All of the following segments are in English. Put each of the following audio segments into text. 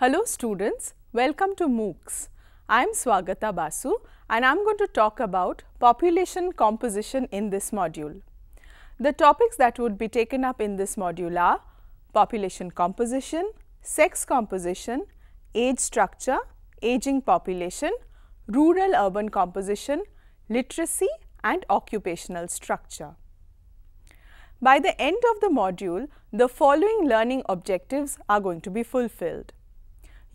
Hello students, welcome to MOOCs. I am Swagata Basu and I am going to talk about population composition in this module. The topics that would be taken up in this module are population composition, sex composition, age structure, aging population, rural-urban composition, literacy and occupational structure. By the end of the module, the following learning objectives are going to be fulfilled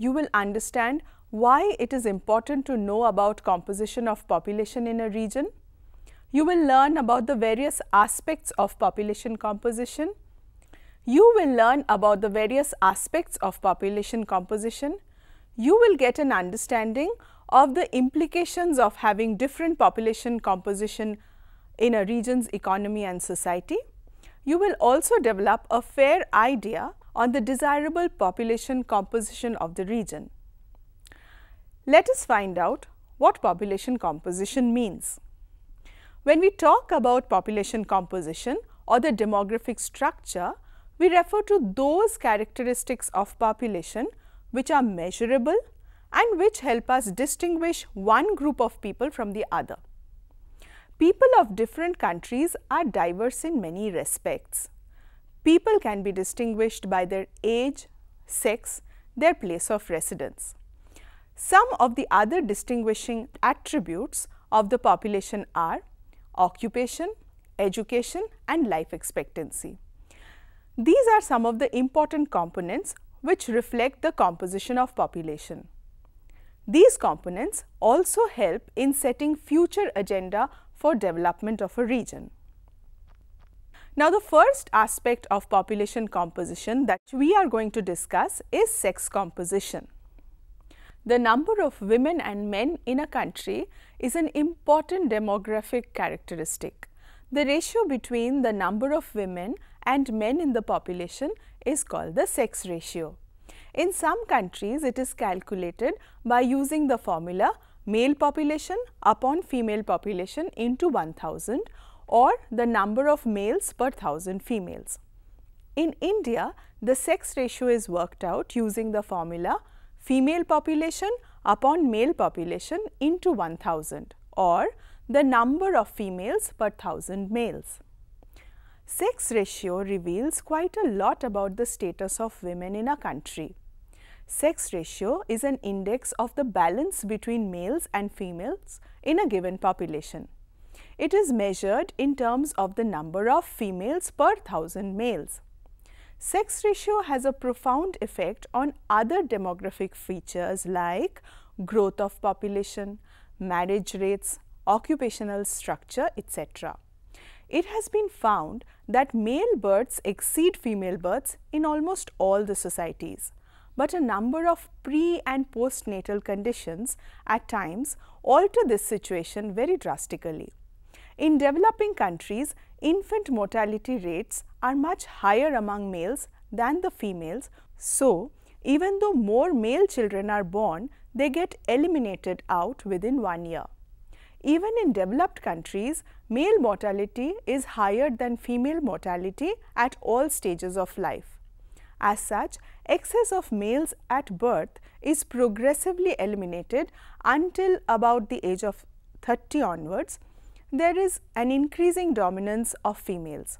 you will understand why it is important to know about composition of population in a region. You will learn about the various aspects of population composition. You will learn about the various aspects of population composition. You will get an understanding of the implications of having different population composition in a region's economy and society. You will also develop a fair idea on the desirable population composition of the region. Let us find out what population composition means. When we talk about population composition or the demographic structure, we refer to those characteristics of population which are measurable and which help us distinguish one group of people from the other. People of different countries are diverse in many respects. People can be distinguished by their age, sex, their place of residence. Some of the other distinguishing attributes of the population are occupation, education and life expectancy. These are some of the important components which reflect the composition of population. These components also help in setting future agenda for development of a region. Now the first aspect of population composition that we are going to discuss is sex composition. The number of women and men in a country is an important demographic characteristic. The ratio between the number of women and men in the population is called the sex ratio. In some countries, it is calculated by using the formula male population upon female population into 1000 or the number of males per thousand females. In India, the sex ratio is worked out using the formula female population upon male population into 1000 or the number of females per thousand males. Sex ratio reveals quite a lot about the status of women in a country. Sex ratio is an index of the balance between males and females in a given population. It is measured in terms of the number of females per thousand males. Sex ratio has a profound effect on other demographic features like growth of population, marriage rates, occupational structure, etc. It has been found that male births exceed female births in almost all the societies. But a number of pre and postnatal conditions at times alter this situation very drastically. In developing countries, infant mortality rates are much higher among males than the females. So, even though more male children are born, they get eliminated out within one year. Even in developed countries, male mortality is higher than female mortality at all stages of life. As such, excess of males at birth is progressively eliminated until about the age of 30 onwards there is an increasing dominance of females.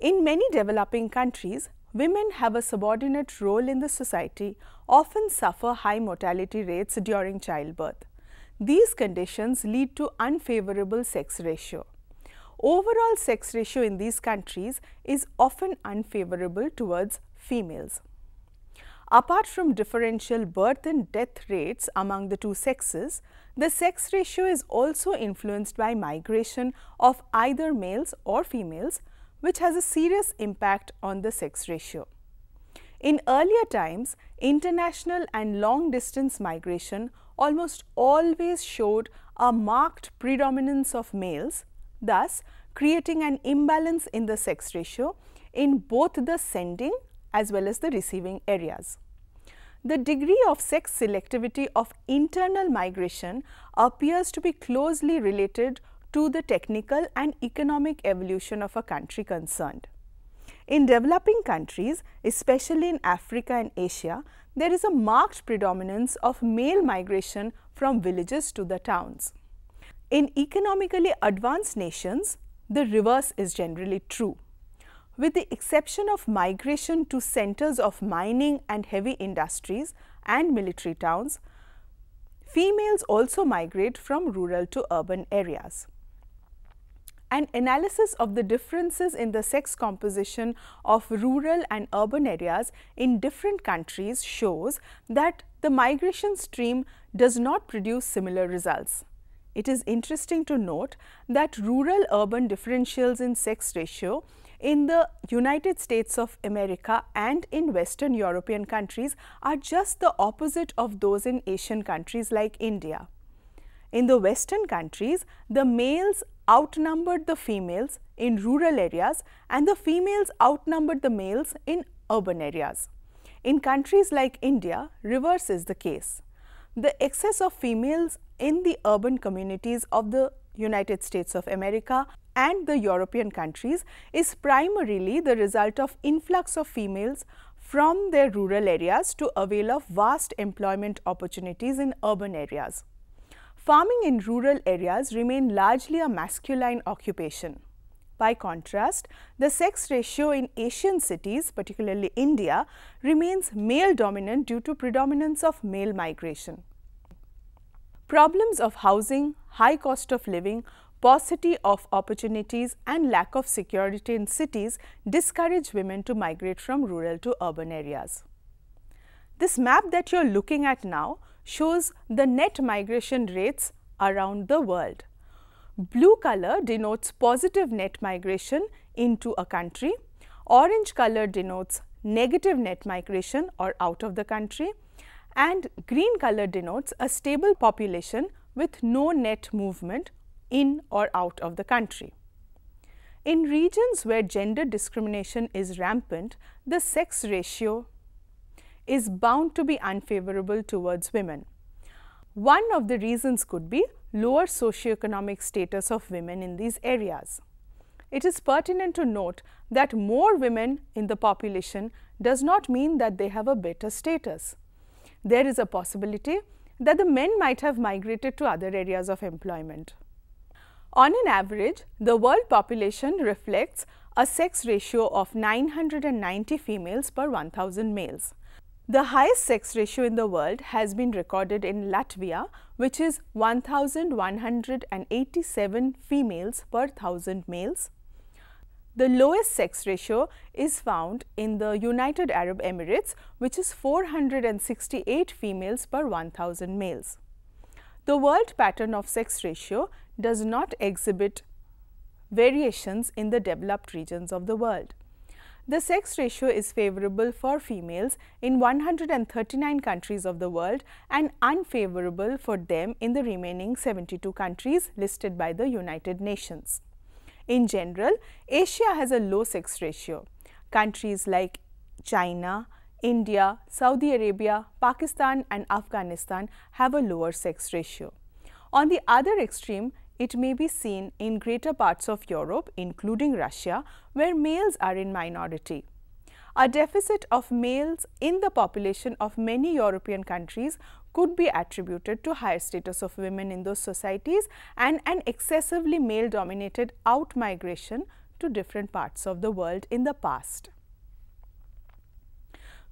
In many developing countries, women have a subordinate role in the society, often suffer high mortality rates during childbirth. These conditions lead to unfavorable sex ratio. Overall sex ratio in these countries is often unfavorable towards females. Apart from differential birth and death rates among the two sexes, the sex ratio is also influenced by migration of either males or females, which has a serious impact on the sex ratio. In earlier times, international and long distance migration almost always showed a marked predominance of males, thus creating an imbalance in the sex ratio in both the sending as well as the receiving areas. The degree of sex selectivity of internal migration appears to be closely related to the technical and economic evolution of a country concerned. In developing countries, especially in Africa and Asia, there is a marked predominance of male migration from villages to the towns. In economically advanced nations, the reverse is generally true. With the exception of migration to centers of mining and heavy industries and military towns, females also migrate from rural to urban areas. An analysis of the differences in the sex composition of rural and urban areas in different countries shows that the migration stream does not produce similar results. It is interesting to note that rural-urban differentials in sex ratio in the United States of America and in Western European countries are just the opposite of those in Asian countries like India. In the Western countries, the males outnumbered the females in rural areas and the females outnumbered the males in urban areas. In countries like India, reverse is the case. The excess of females in the urban communities of the United States of America and the European countries is primarily the result of influx of females from their rural areas to avail of vast employment opportunities in urban areas. Farming in rural areas remain largely a masculine occupation. By contrast, the sex ratio in Asian cities, particularly India, remains male dominant due to predominance of male migration. Problems of housing, high cost of living, paucity of opportunities and lack of security in cities discourage women to migrate from rural to urban areas. This map that you are looking at now shows the net migration rates around the world. Blue color denotes positive net migration into a country, orange color denotes negative net migration or out of the country and green color denotes a stable population with no net movement in or out of the country. In regions where gender discrimination is rampant, the sex ratio is bound to be unfavorable towards women. One of the reasons could be lower socioeconomic status of women in these areas. It is pertinent to note that more women in the population does not mean that they have a better status. There is a possibility that the men might have migrated to other areas of employment. On an average, the world population reflects a sex ratio of 990 females per 1000 males. The highest sex ratio in the world has been recorded in Latvia, which is 1187 females per 1000 males. The lowest sex ratio is found in the United Arab Emirates, which is 468 females per 1000 males. The world pattern of sex ratio does not exhibit variations in the developed regions of the world. The sex ratio is favorable for females in 139 countries of the world and unfavorable for them in the remaining 72 countries listed by the United Nations. In general, Asia has a low sex ratio. Countries like China, India, Saudi Arabia, Pakistan and Afghanistan have a lower sex ratio. On the other extreme, it may be seen in greater parts of Europe, including Russia, where males are in minority. A deficit of males in the population of many European countries could be attributed to higher status of women in those societies and an excessively male-dominated out-migration to different parts of the world in the past.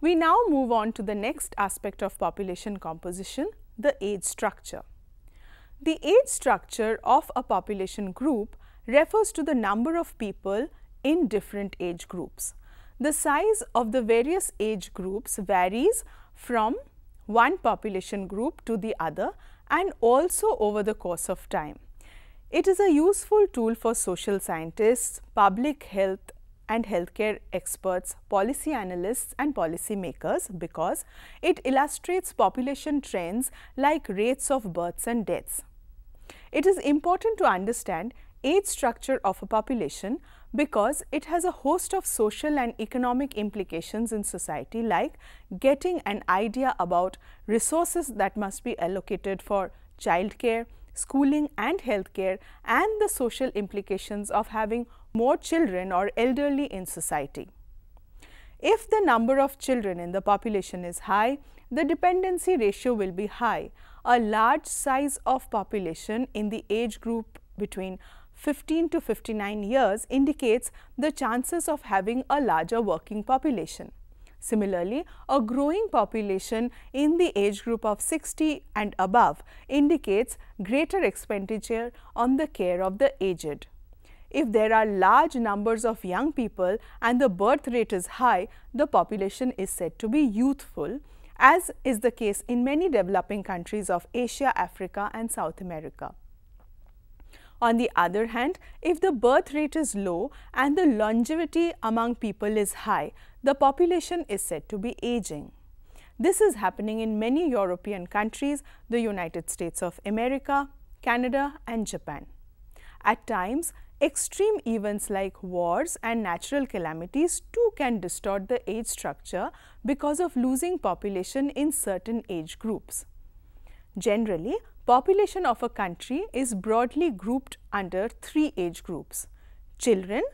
We now move on to the next aspect of population composition, the age structure. The age structure of a population group refers to the number of people in different age groups. The size of the various age groups varies from one population group to the other and also over the course of time. It is a useful tool for social scientists, public health and healthcare experts, policy analysts and policy makers because it illustrates population trends like rates of births and deaths. It is important to understand age structure of a population because it has a host of social and economic implications in society like getting an idea about resources that must be allocated for childcare, schooling and healthcare and the social implications of having more children or elderly in society. If the number of children in the population is high, the dependency ratio will be high. A large size of population in the age group between 15 to 59 years indicates the chances of having a larger working population. Similarly, a growing population in the age group of 60 and above indicates greater expenditure on the care of the aged if there are large numbers of young people and the birth rate is high, the population is said to be youthful, as is the case in many developing countries of Asia, Africa and South America. On the other hand, if the birth rate is low and the longevity among people is high, the population is said to be aging. This is happening in many European countries, the United States of America, Canada and Japan. At times, Extreme events like wars and natural calamities too can distort the age structure because of losing population in certain age groups. Generally, population of a country is broadly grouped under three age groups. Children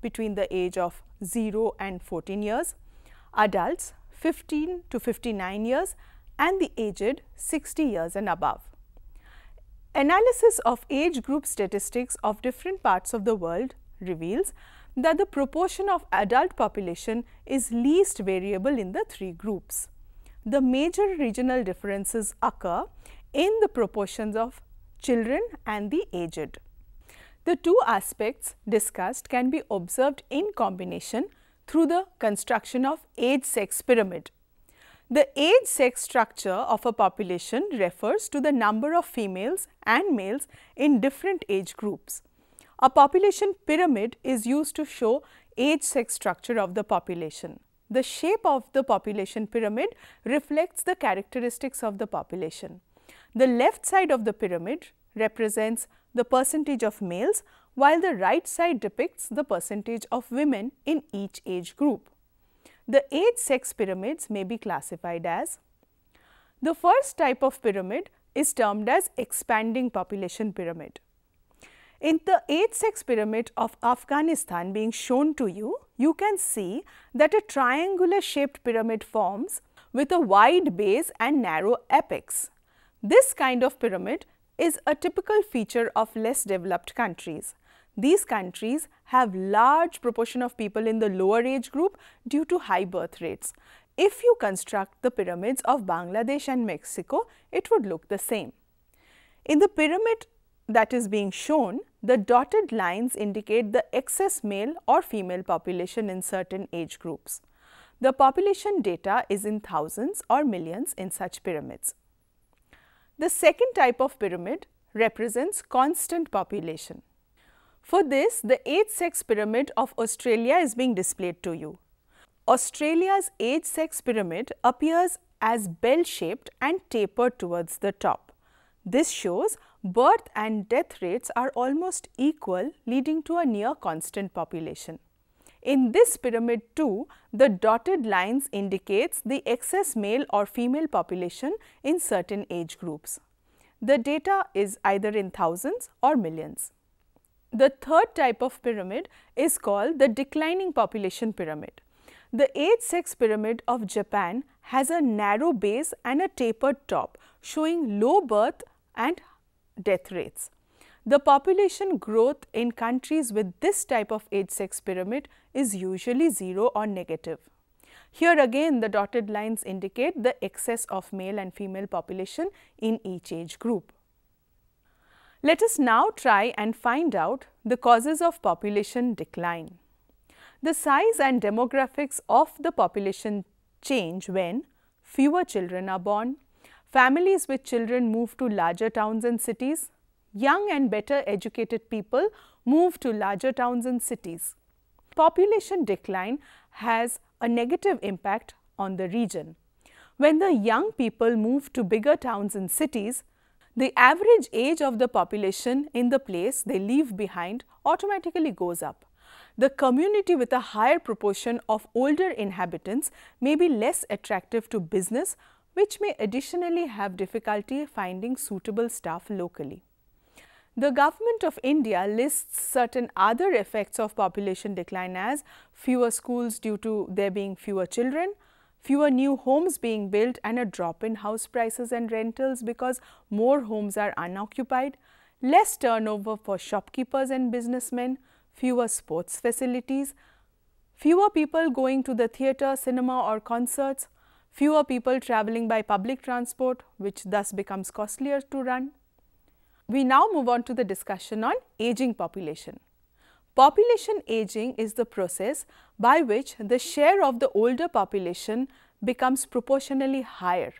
between the age of 0 and 14 years, adults 15 to 59 years and the aged 60 years and above. Analysis of age group statistics of different parts of the world reveals that the proportion of adult population is least variable in the three groups. The major regional differences occur in the proportions of children and the aged. The two aspects discussed can be observed in combination through the construction of age-sex pyramid. The age sex structure of a population refers to the number of females and males in different age groups. A population pyramid is used to show age sex structure of the population. The shape of the population pyramid reflects the characteristics of the population. The left side of the pyramid represents the percentage of males while the right side depicts the percentage of women in each age group. The age sex pyramids may be classified as the first type of pyramid is termed as expanding population pyramid. In the age sex pyramid of Afghanistan being shown to you, you can see that a triangular shaped pyramid forms with a wide base and narrow apex. This kind of pyramid is a typical feature of less developed countries these countries have large proportion of people in the lower age group due to high birth rates. If you construct the pyramids of Bangladesh and Mexico, it would look the same. In the pyramid that is being shown, the dotted lines indicate the excess male or female population in certain age groups. The population data is in thousands or millions in such pyramids. The second type of pyramid represents constant population. For this, the age sex pyramid of Australia is being displayed to you. Australia's age sex pyramid appears as bell shaped and tapered towards the top. This shows birth and death rates are almost equal leading to a near constant population. In this pyramid too, the dotted lines indicates the excess male or female population in certain age groups. The data is either in thousands or millions. The third type of pyramid is called the declining population pyramid. The age-sex pyramid of Japan has a narrow base and a tapered top showing low birth and death rates. The population growth in countries with this type of age-sex pyramid is usually zero or negative. Here again the dotted lines indicate the excess of male and female population in each age group. Let us now try and find out the causes of population decline. The size and demographics of the population change when fewer children are born, families with children move to larger towns and cities, young and better educated people move to larger towns and cities. Population decline has a negative impact on the region. When the young people move to bigger towns and cities, the average age of the population in the place they leave behind automatically goes up. The community with a higher proportion of older inhabitants may be less attractive to business which may additionally have difficulty finding suitable staff locally. The government of India lists certain other effects of population decline as fewer schools due to there being fewer children, fewer new homes being built and a drop in house prices and rentals because more homes are unoccupied, less turnover for shopkeepers and businessmen, fewer sports facilities, fewer people going to the theatre, cinema or concerts, fewer people travelling by public transport which thus becomes costlier to run. We now move on to the discussion on aging population. Population aging is the process by which the share of the older population becomes proportionally higher.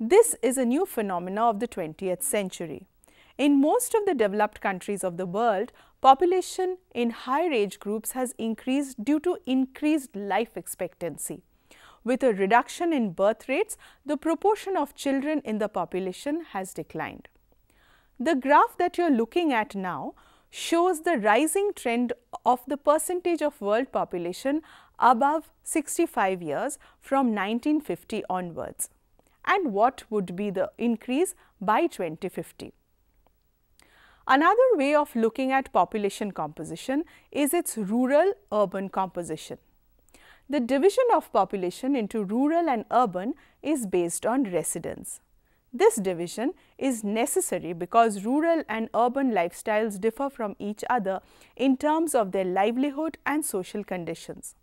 This is a new phenomenon of the 20th century. In most of the developed countries of the world, population in higher age groups has increased due to increased life expectancy. With a reduction in birth rates, the proportion of children in the population has declined. The graph that you are looking at now shows the rising trend of the percentage of world population above 65 years from 1950 onwards and what would be the increase by 2050. Another way of looking at population composition is its rural-urban composition. The division of population into rural and urban is based on residence. This division is necessary because rural and urban lifestyles differ from each other in terms of their livelihood and social conditions.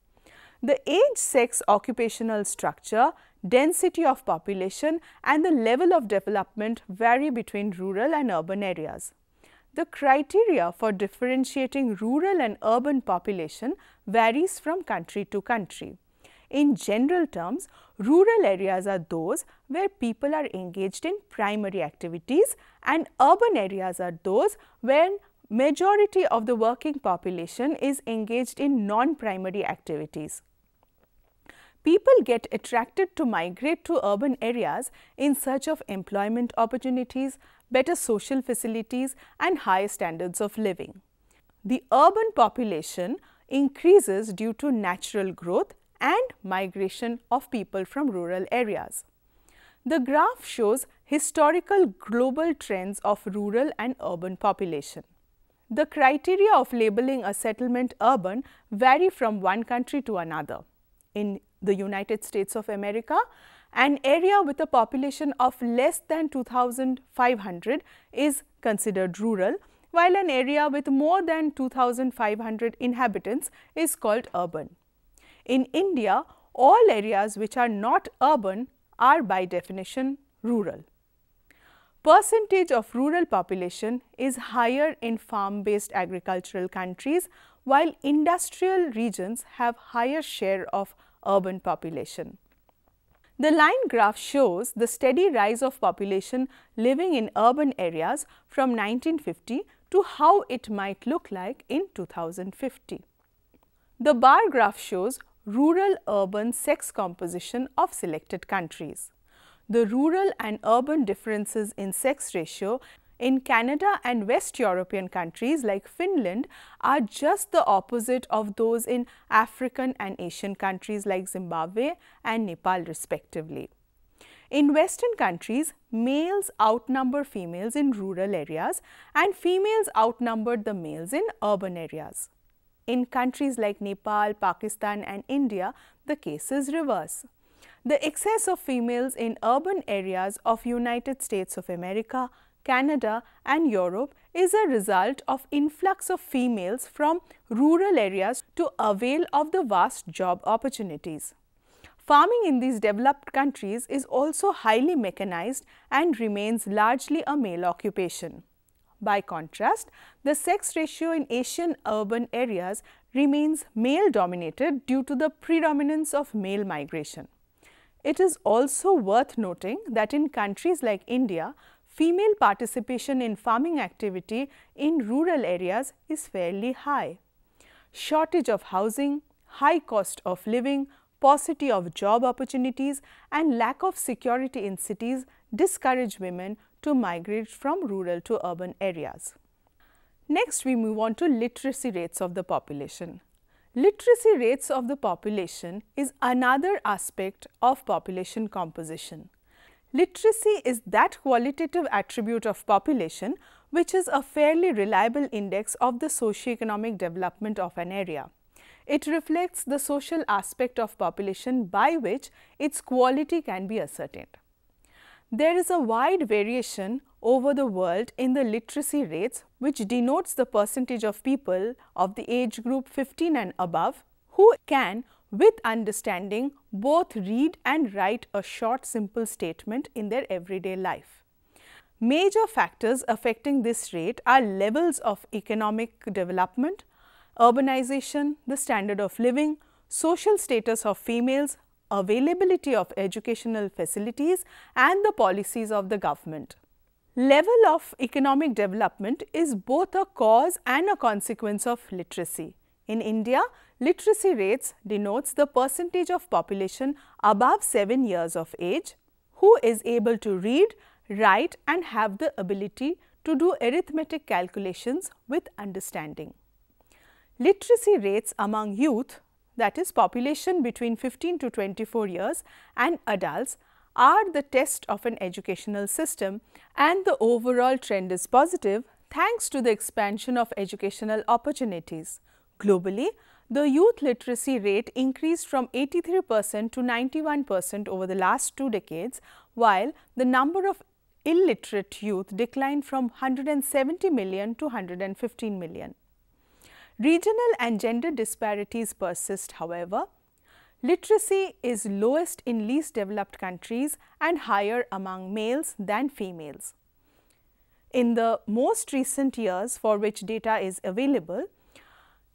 The age, sex, occupational structure, density of population and the level of development vary between rural and urban areas. The criteria for differentiating rural and urban population varies from country to country. In general terms, rural areas are those where people are engaged in primary activities and urban areas are those where majority of the working population is engaged in non-primary activities. People get attracted to migrate to urban areas in search of employment opportunities, better social facilities and higher standards of living. The urban population increases due to natural growth and migration of people from rural areas. The graph shows historical global trends of rural and urban population. The criteria of labeling a settlement urban vary from one country to another. In the United States of America, an area with a population of less than 2,500 is considered rural, while an area with more than 2,500 inhabitants is called urban. In India, all areas which are not urban are by definition rural. Percentage of rural population is higher in farm-based agricultural countries while industrial regions have higher share of urban population. The line graph shows the steady rise of population living in urban areas from 1950 to how it might look like in 2050. The bar graph shows rural-urban sex composition of selected countries. The rural and urban differences in sex ratio in Canada and West European countries like Finland are just the opposite of those in African and Asian countries like Zimbabwe and Nepal respectively. In Western countries, males outnumber females in rural areas and females outnumbered the males in urban areas. In countries like Nepal, Pakistan and India, the case is reverse. The excess of females in urban areas of United States of America, Canada and Europe is a result of influx of females from rural areas to avail of the vast job opportunities. Farming in these developed countries is also highly mechanized and remains largely a male occupation. By contrast, the sex ratio in Asian urban areas remains male dominated due to the predominance of male migration. It is also worth noting that in countries like India, female participation in farming activity in rural areas is fairly high. Shortage of housing, high cost of living, paucity of job opportunities and lack of security in cities discourage women to migrate from rural to urban areas. Next, we move on to literacy rates of the population. Literacy rates of the population is another aspect of population composition. Literacy is that qualitative attribute of population which is a fairly reliable index of the socio-economic development of an area. It reflects the social aspect of population by which its quality can be ascertained. There is a wide variation over the world in the literacy rates which denotes the percentage of people of the age group 15 and above who can with understanding both read and write a short simple statement in their everyday life. Major factors affecting this rate are levels of economic development, urbanization, the standard of living, social status of females, availability of educational facilities and the policies of the government. Level of economic development is both a cause and a consequence of literacy. In India, literacy rates denotes the percentage of population above 7 years of age who is able to read, write and have the ability to do arithmetic calculations with understanding. Literacy rates among youth that is population between 15 to 24 years and adults are the test of an educational system and the overall trend is positive thanks to the expansion of educational opportunities. Globally, the youth literacy rate increased from 83% to 91% over the last two decades, while the number of illiterate youth declined from 170 million to 115 million. Regional and gender disparities persist, however. Literacy is lowest in least developed countries and higher among males than females. In the most recent years for which data is available,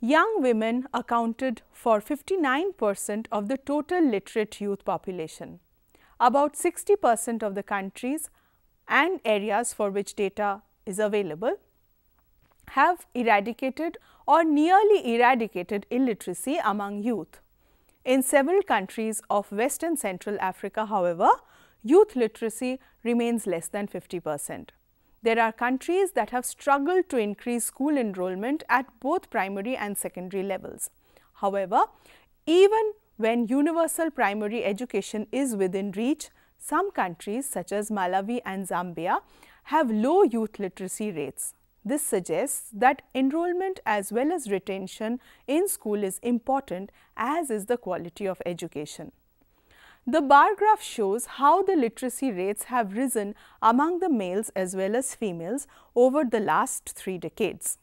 young women accounted for 59 percent of the total literate youth population. About 60 percent of the countries and areas for which data is available have eradicated or nearly eradicated illiteracy among youth. In several countries of West and Central Africa, however, youth literacy remains less than 50 percent. There are countries that have struggled to increase school enrollment at both primary and secondary levels. However, even when universal primary education is within reach, some countries such as Malawi and Zambia have low youth literacy rates. This suggests that enrollment as well as retention in school is important as is the quality of education. The bar graph shows how the literacy rates have risen among the males as well as females over the last three decades.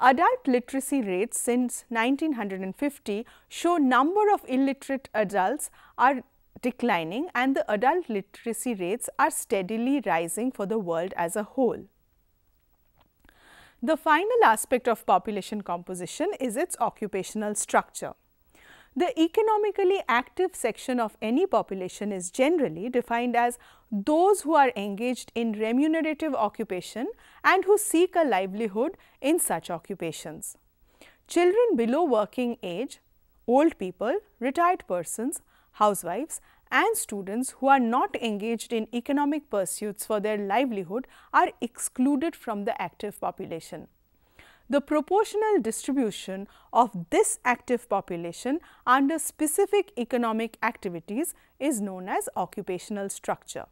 Adult literacy rates since 1950 show number of illiterate adults are declining and the adult literacy rates are steadily rising for the world as a whole. The final aspect of population composition is its occupational structure. The economically active section of any population is generally defined as those who are engaged in remunerative occupation and who seek a livelihood in such occupations. Children below working age, old people, retired persons, housewives and students who are not engaged in economic pursuits for their livelihood are excluded from the active population. The proportional distribution of this active population under specific economic activities is known as occupational structure.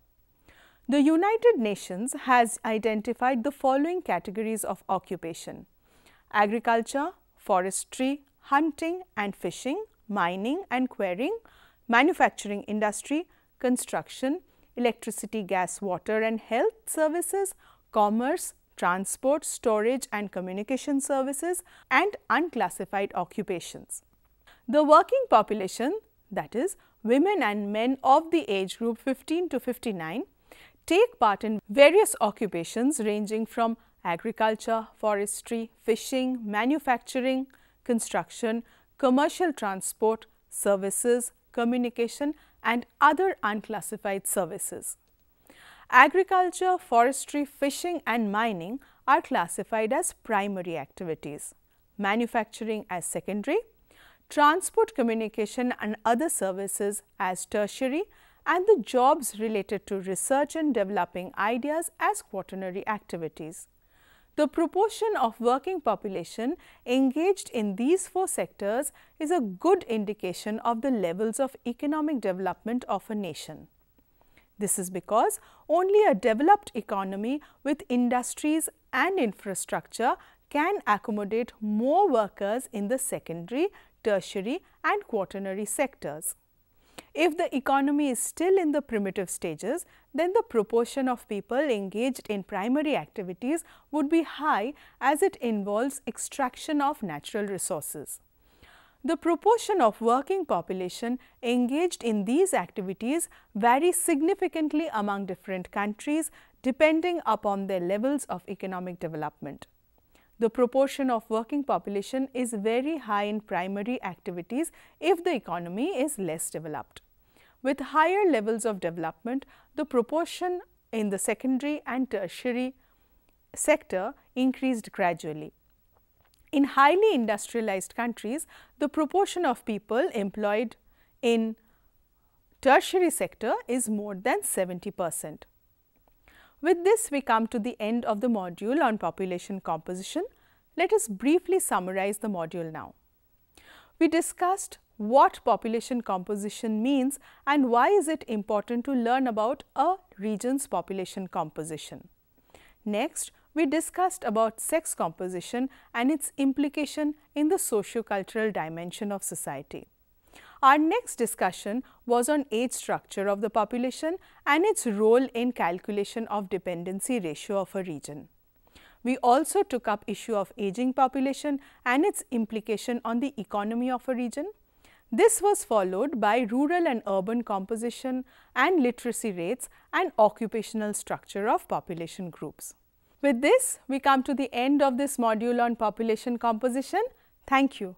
The United Nations has identified the following categories of occupation. Agriculture, forestry, hunting and fishing, mining and quarrying, manufacturing industry, construction, electricity, gas, water and health services, commerce, transport, storage and communication services and unclassified occupations. The working population that is women and men of the age group 15 to 59 take part in various occupations ranging from agriculture, forestry, fishing, manufacturing, construction, commercial transport, services, communication and other unclassified services. Agriculture, forestry, fishing and mining are classified as primary activities, manufacturing as secondary, transport communication and other services as tertiary and the jobs related to research and developing ideas as quaternary activities. The proportion of working population engaged in these four sectors is a good indication of the levels of economic development of a nation. This is because only a developed economy with industries and infrastructure can accommodate more workers in the secondary, tertiary and quaternary sectors. If the economy is still in the primitive stages, then the proportion of people engaged in primary activities would be high as it involves extraction of natural resources. The proportion of working population engaged in these activities varies significantly among different countries depending upon their levels of economic development. The proportion of working population is very high in primary activities if the economy is less developed. With higher levels of development, the proportion in the secondary and tertiary sector increased gradually. In highly industrialized countries, the proportion of people employed in tertiary sector is more than 70 percent. With this, we come to the end of the module on population composition. Let us briefly summarize the module now. We discussed what population composition means and why is it important to learn about a region's population composition. Next, we discussed about sex composition and its implication in the socio-cultural dimension of society. Our next discussion was on age structure of the population and its role in calculation of dependency ratio of a region. We also took up issue of aging population and its implication on the economy of a region. This was followed by rural and urban composition and literacy rates and occupational structure of population groups. With this, we come to the end of this module on population composition. Thank you.